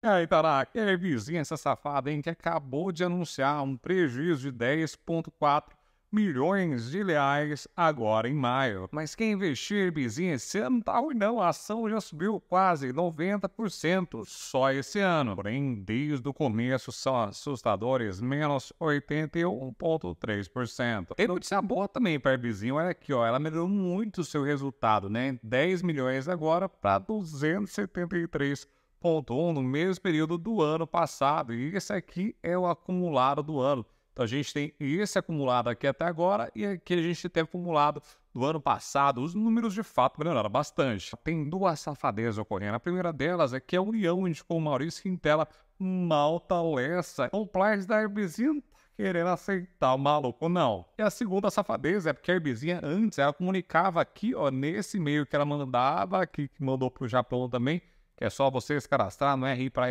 E aí, Taraka, é então, vizinha essa safada, hein, que acabou de anunciar um prejuízo de 10,4 milhões de reais agora em maio. Mas quem investir em Bizinha esse ano tá ruim não, a ação já subiu quase 90% só esse ano. Porém, desde o começo são assustadores, menos 81,3%. Tem notícia boa também para a olha aqui, ó, ela melhorou muito o seu resultado, né? 10 milhões agora para 273 0,1 no mesmo período do ano passado. E esse aqui é o acumulado do ano. Então a gente tem esse acumulado aqui até agora e aqui a gente tem acumulado do ano passado. Os números de fato melhoraram bastante. Tem duas safadezas ocorrendo. A primeira delas é que a União indicou o Maurício Quintela Malta Lessa. Compliance da Herbezinha tá querendo aceitar o maluco, não. E a segunda safadeza é porque a Herbezinha antes ela comunicava aqui, ó, nesse e-mail que ela mandava, aqui, que mandou pro Japão também, que é só vocês cadastrar no é ri para